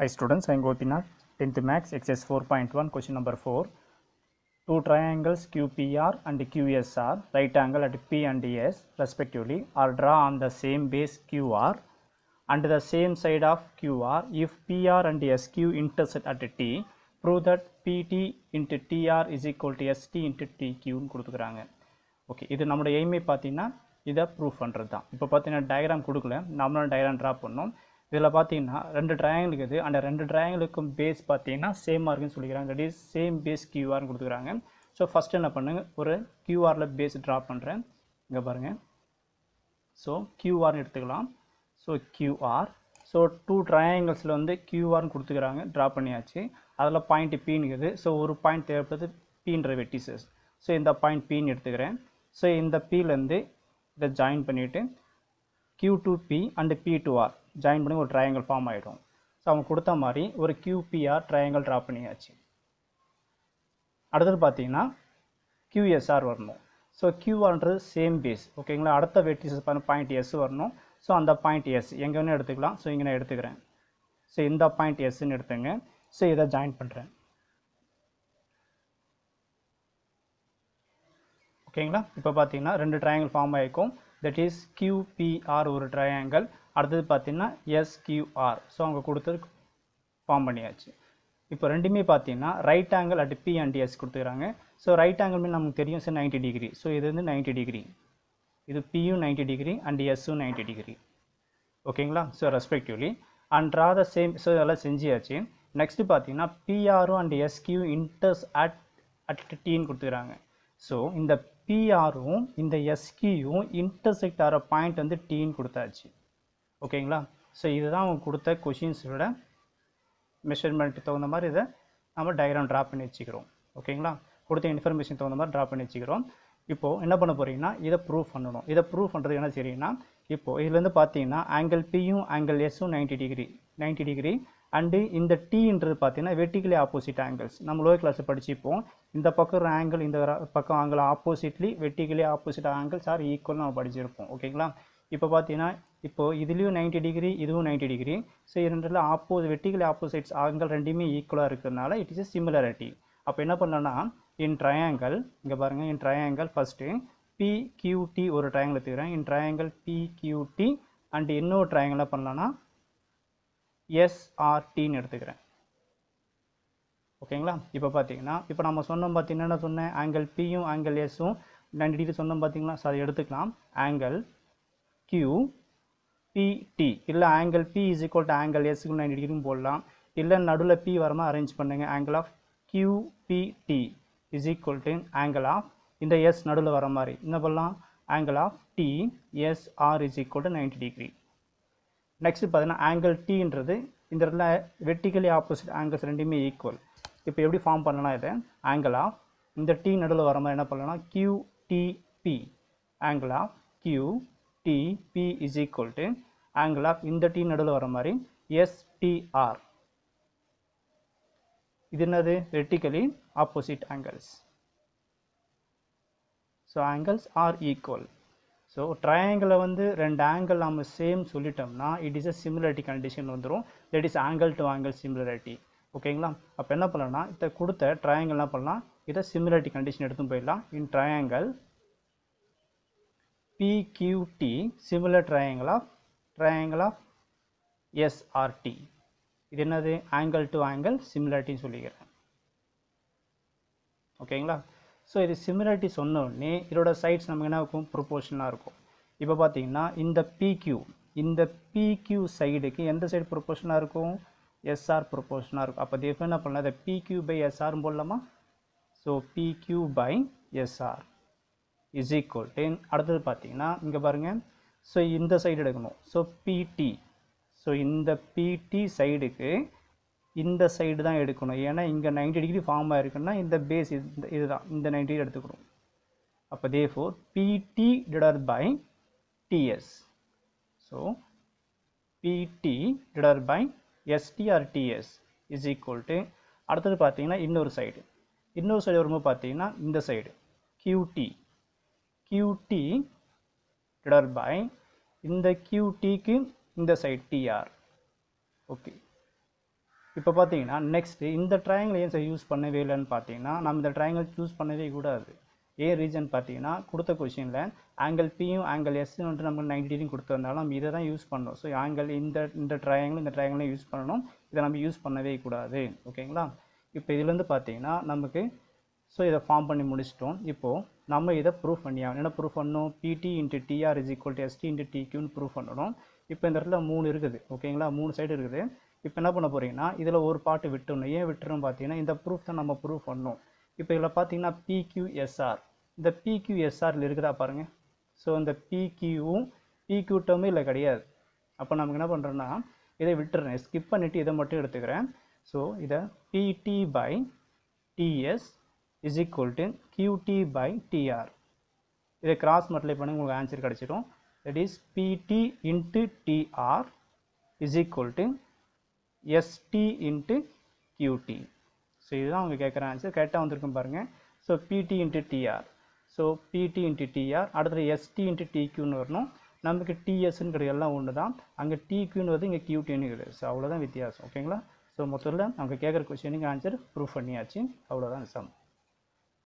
Hi students, I am Gopinath, 10th Max, XS 4.1, question number 4. Two triangles QPR and QSR, right angle at P and S respectively, are drawn on the same base QR and the same side of QR. If PR and SQ intersect at T, prove that PT into TR is equal to ST into TQன்னு கொடுத்துக்கிறாங்க okay இது நம்மளோட எய்மே பார்த்தீங்கன்னா இதை prove பண்ணுறது தான் இப்போ பார்த்தீங்கன்னா diagram கொடுக்கல நம்மளும் டயக்ராம் ட்ரா பண்ணோம் இதில் பார்த்தீங்கன்னா ரெண்டு ட்ரையாங்கிள் இருக்குது அந்த ரெண்டு ட்ரையாங்கிளுக்கும் பேஸ் பார்த்தீங்கன்னா சேமாக இருக்குன்னு சொல்லிக்கிறாங்க தட் இஸ் சேம் பேஸ் கியூஆர்னு கொடுத்துக்கிறாங்க ஸோ ஃபஸ்ட்டு என்ன பண்ணுங்கள் ஒரு கியூஆரில் பேஸ் ட்ரா பண்ணுறேன் இங்கே பாருங்கள் ஸோ கியூஆர்னு எடுத்துக்கலாம் ஸோ கியூஆர் ஸோ டூ ட்ரையாங்கிள்ஸில் வந்து கியூஆர்னு கொடுத்துக்கிறாங்க ட்ரா பண்ணியாச்சு அதில் பாயிண்ட் பீனுக்குது ஸோ ஒரு பாயிண்ட் தேவைப்படுது பீன்ற வெட்டிசஸ் ஸோ இந்த பாயிண்ட் பீன்னு எடுத்துக்கிறேன் ஸோ இந்த பீலேருந்து இதை ஜாயின் பண்ணிவிட்டு Q to P and P to R join பண்ணி ஒரு ட்ரையாங்கிள் ஃபார்ம் ஆகிடும் ஸோ அவங்க கொடுத்த மாதிரி ஒரு கியூபிஆர் ட்ரையாங்கிள் ட்ரா பண்ணியாச்சு அடுத்தது பார்த்தீங்கன்னா கியூஎஸ்ஆர் வரணும் ஸோ கியூஆர்ன்றது சேம் பேஸ் ஓகேங்களா அடுத்த பண்ண பாயிண்ட் எஸ் வரணும் ஸோ அந்த பாயிண்ட் எஸ் எங்கே வேணும் எடுத்துக்கலாம் ஸோ இங்கே நான் எடுத்துக்கிறேன் ஸோ இந்த பாயிண்ட் எஸ்ன்னு எடுத்துங்க ஸோ இதை ஜாயின் பண்ணுறேன் ஓகேங்களா இப்போ பார்த்தீங்கன்னா ரெண்டு ட்ரையாங்கிள் ஃபார்ம் ஆகிருக்கும் தட் இஸ் கியூபிஆர் ஒரு ட்ரையாங்கிள் அடுத்தது பார்த்தீங்கன்னா எஸ்கியூஆர் ஸோ அவங்க கொடுத்தது ஃபார்ம் பண்ணியாச்சு இப்போ ரெண்டுமே பார்த்தீங்கன்னா right angle at P and S கொடுத்துக்கிறாங்க ஸோ ரைட் ஆங்கிள் மீன் நமக்கு தெரியும் சார் நைன்ட்டி டிகிரி ஸோ இது வந்து நைன்ட்டி டிகிரி இது பியும் நைன்ட்டி டிகிரி அண்ட் எஸ்ஸும் நைன்ட்டி டிகிரி ஓகேங்களா so respectively and rather same so இதெல்லாம் செஞ்சியாச்சு நெக்ஸ்ட்டு பார்த்தீங்கன்னா பிஆரும் and SQ intersect at at டீன்னு கொடுத்துக்கிறாங்க ஸோ இந்த பிஆரும் இந்த எஸ்கியூவும் இன்டர்செக்ட் ஆகிற பாயிண்ட் வந்து டீன்னு கொடுத்தாச்சு ஓகேங்களா ஸோ இதுதான் அவங்க கொடுத்த கொஷின்ஸோட மெஷர்மெண்ட்டுக்கு தகுந்த மாதிரி இதை நம்ம டயக்ராம் ட்ரா பண்ணி வச்சுக்கிறோம் ஓகேங்களா கொடுத்த இன்ஃபர்மேஷன் தகுந்த மாதிரி ட்ரா பண்ணி வச்சுக்கிறோம் இப்போது என்ன பண்ண போகிறீங்கன்னா இதை ப்ரூவ் பண்ணணும் இதை ப்ரூவ் பண்ணுறது என்ன சரிங்கன்னா இப்போது இதுலேருந்து பார்த்தீங்கன்னா ஆங்கிள் பியும் ஆங்கிள் எஸ்ஸும் ninety degree ninety degree and இந்த டீன்றது பார்த்தீங்கன்னா வெர்டிகலி ஆப்போசிட் ஆங்கிள்ஸ் நம்ம லோயர் கிளாஸில் படிச்சுப்போம் இந்த பக்கம் ஒரு ஆங்கிள் இந்த பக்கம் angle oppositely vertically opposite angles are equal நம்ம படிச்சிருப்போம் ஓகேங்களா இப்போ பார்த்தீங்கன்னா இப்போது இதுலேயும் நைன்ட்டி டிகிரி இதுவும் நைன்ட்டி டிகிரி ஸோ இரண்டில் ஆப்போ வெட்டிகல் ஆப்போசிட்ஸ் ஆங்கிள் ரெண்டுமே ஈக்குவலாக இருக்கிறதுனால இட் இஸ் எ சிமிலாரிட்டி அப்போ என்ன பண்ணோன்னா இன் ட்ரையாங்கல் இங்கே பாருங்கள் இன் ட்ரையாங்கல் ஃபஸ்ட்டு பிக்யூடி ஒரு ட்ரையாங்கிள் எடுத்துக்கிறேன் இன் ட்ரையாங்கல் பிக்யூடி அண்ட் இன்னொரு ட்ரையாங்கிளாக பண்ணலான்னா எஸ்ஆர்டின்னு எடுத்துக்கிறேன் ஓகேங்களா இப்போ பார்த்தீங்கன்னா இப்போ நம்ம சொன்னோம் பார்த்தீங்கன்னா சொன்னேன் ஆங்கிள் பியும் ஆங்கிள் எஸ்ஸும் நைன்டி டிகிரி சொன்னோம் பார்த்தீங்களா அதை எடுத்துக்கலாம் ஆங்கிள் QPT இல்லை angle P is equal to angle S nine டிகிரியும் போடலாம் இல்லை நடுவில் பி வரமா அரேஞ்ச் பண்ணுங்கள் angle of QPT is equal to angle of இந்த எஸ் நடுவில் வர மாதிரி பல்லாம் பண்ணலாம் angle of T R is equal to 90 ninety degree next angle angle டீன்றது இந்த இடத்துல opposite opposite angles equal equal இப்போ எப்படி ஃபார்ம் பண்ணலாம் இதை ஆங்கிள் இந்த T நடுவில் வர மாதிரி என்ன பல்லாம் QTP angle of Q T P is equal to angle of இந்த நடுல நடுவில் வர மாதிரி R இது என்னது vertically opposite angles so angles are equal so ட்ரையாங்கிளில் வந்து ரெண்டு ஆங்கிள் நம்ம சேம் சொல்லிட்டோம்னா it is a similarity condition வந்துடும் that is angle to angle similarity ஓகேங்களா அப்போ என்ன பண்ணலாம்னா இத்த கொடுத்த triangle என்ன பண்ணலாம் இதை similarity கண்டிஷன் எடுத்துன்னு போயிடலாம் in triangle PQT similar triangle of triangle of SRT இது என்னது ஆங்கிள் to ஆங்கிள் similarity சொல்லிக்கிறேன் ஓகேங்களா ஸோ இது similarity சொன்ன உடனே இதோட சைட்ஸ் நமக்கு என்ன இருக்கும் ப்ரொப்போர்ஷனாக இருக்கும் இப்போ பார்த்தீங்கன்னா இந்த பிக்யூ இந்த பிக்யூ சைடுக்கு எந்த சைடு proportional இருக்கும் எஸ்ஆர் proportional இருக்கும் அப்போ டிஃபைன் பண்ணலாம் அதை பிக்யூ பை எஸ்ஆர் போடலாமா so PQ by SR is equal then அடுத்தது பார்த்தீங்கன்னா இங்கே பாருங்கள் ஸோ இந்த சைடு எடுக்கணும் ஸோ பிடி ஸோ இந்த பிடி சைடுக்கு இந்த சைடு தான் எடுக்கணும் ஏன்னா இங்கே நைன்டி டிகிரி ஃபார்ம் ஆகிருக்குன்னா இந்த பேஸ் இந்த இது தான் இந்த நைன்டி எடுத்துக்கணும் அப்போ தே ஃபோர் பிடி டிடர் பை டிஎஸ் ஸோ பிடி டிடர் by STR TS is equal to அடுத்தது பார்த்தீங்கன்னா இன்னொரு சைடு இன்னொரு சைடு வரும்போது பார்த்தீங்கன்னா இந்த side QT qt divided by இந்த qtக்கு இந்த side tr ஓகே இப்போ பார்த்தீங்கன்னா நெக்ஸ்ட்டு இந்த triangle ஏன் சார் யூஸ் பண்ணவே இல்லைன்னு பார்த்தீங்கன்னா நம்ம இந்த triangle யூஸ் பண்ணவே கூடாது ஏன் ரீசன் பார்த்தீங்கன்னா கொடுத்த கொஷினில் ஆங்கிள் பியும் ஆங்கிள் எஸ்ன்னு வந்துட்டு நமக்கு நைன்டி டிகிரி கொடுத்துருந்தாலும் நம்ம இதை தான் யூஸ் பண்ணணும் ஸோ ஆங்கிள் இந்த இந்த இந்த triangle யூஸ் பண்ணணும் இதை நம்ம யூஸ் பண்ணவே கூடாது ஓகேங்களா இப்போ இதுலேருந்து பார்த்தீங்கன்னா நமக்கு ஸோ இதை ஃபார்ம் பண்ணி முடிச்சிட்டோம் இப்போது நம்ம இதை ப்ரூவ் பண்ணியா என்ன ப்ரூவ் பண்ணணும் PT into TR is equal to ST into டிக்யூன்னு ப்ரூவ் பண்ணணும் இப்போ இந்த இடத்துல மூணு இருக்குது ஓகேங்களா மூணு சைடு இருக்குது இப்போ என்ன பண்ண போகிறீங்கன்னா இதில் ஒரு பாட்டு விட்டுணும் ஏன் விட்டுரும் பார்த்தீங்கன்னா இந்த ப்ரூஃப் தான் நம்ம ப்ரூவ் பண்ணணும் இப்போ இதில் பார்த்தீங்கன்னா பிக்யூஎஸ்ஆர் இந்த பிக்யூஎஸ்ஆரில் இருக்குதா பாருங்கள் ஸோ இந்த பிக்யூவும் பிக்யூ டேர்மே இல்லை கிடையாது அப்போ நமக்கு என்ன பண்ணுறோன்னா இதை விட்டுறேன் ஸ்கிப் பண்ணிவிட்டு இதை மட்டும் எடுத்துக்கிறேன் ஸோ இதை PT by TS is equal to qt by TR இதை கிராஸ் மல்டிப்ளை பண்ணும் உங்களுக்கு answer கிடச்சிடும் that is PT into TR is equal to ST into qt so இதுதான் அவங்க கேட்குற ஆன்சர் கரெக்டாக வந்திருக்கும் பாருங்கள் so PT into TR so PT into TR அடுத்தது எஸ்டி இன்ட்டு tq வரணும் நமக்கு ts கிடையாது எல்லாம் ஒன்று தான் அங்கே டிக்யூன்னு வருது இங்கே கியூடின்னு கிடையாது ஸோ அவ்வளோதான் வித்தியாசம் ஓகேங்களா ஸோ மொத்தத்தில் அவங்க கேட்குற கொஸ்டினுக்கு ஆன்சர் பண்ணியாச்சின் பண்ணியாச்சு அவ்வளோதான்